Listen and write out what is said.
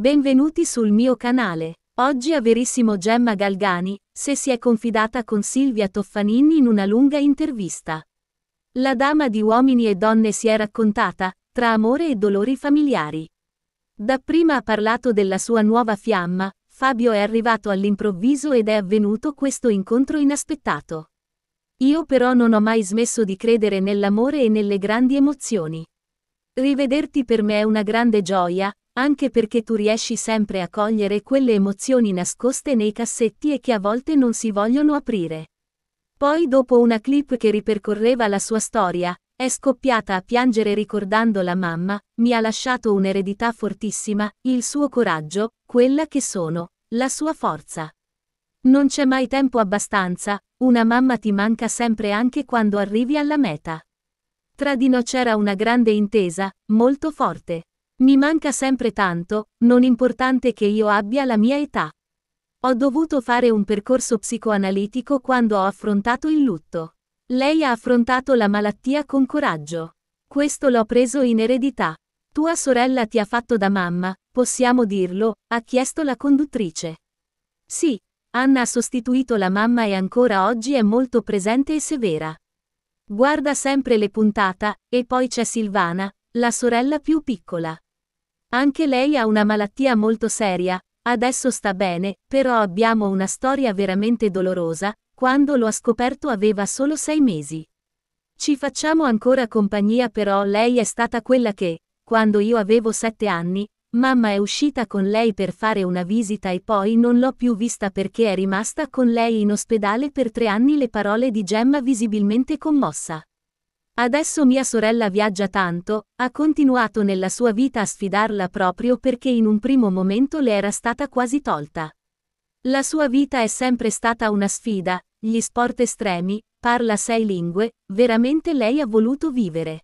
Benvenuti sul mio canale. Oggi a Verissimo Gemma Galgani, se si è confidata con Silvia Toffanini in una lunga intervista. La dama di uomini e donne si è raccontata, tra amore e dolori familiari. Dapprima ha parlato della sua nuova fiamma, Fabio è arrivato all'improvviso ed è avvenuto questo incontro inaspettato. Io però non ho mai smesso di credere nell'amore e nelle grandi emozioni. Rivederti per me è una grande gioia, anche perché tu riesci sempre a cogliere quelle emozioni nascoste nei cassetti e che a volte non si vogliono aprire. Poi dopo una clip che ripercorreva la sua storia, è scoppiata a piangere ricordando la mamma, mi ha lasciato un'eredità fortissima, il suo coraggio, quella che sono, la sua forza. Non c'è mai tempo abbastanza, una mamma ti manca sempre anche quando arrivi alla meta. Tra di noi c'era una grande intesa, molto forte. Mi manca sempre tanto, non importante che io abbia la mia età. Ho dovuto fare un percorso psicoanalitico quando ho affrontato il lutto. Lei ha affrontato la malattia con coraggio. Questo l'ho preso in eredità. Tua sorella ti ha fatto da mamma, possiamo dirlo, ha chiesto la conduttrice. Sì, Anna ha sostituito la mamma e ancora oggi è molto presente e severa. Guarda sempre le puntata, e poi c'è Silvana, la sorella più piccola. Anche lei ha una malattia molto seria, adesso sta bene, però abbiamo una storia veramente dolorosa, quando lo ha scoperto aveva solo sei mesi. Ci facciamo ancora compagnia però lei è stata quella che, quando io avevo sette anni, mamma è uscita con lei per fare una visita e poi non l'ho più vista perché è rimasta con lei in ospedale per tre anni le parole di Gemma visibilmente commossa. Adesso mia sorella viaggia tanto, ha continuato nella sua vita a sfidarla proprio perché in un primo momento le era stata quasi tolta. La sua vita è sempre stata una sfida, gli sport estremi, parla sei lingue, veramente lei ha voluto vivere.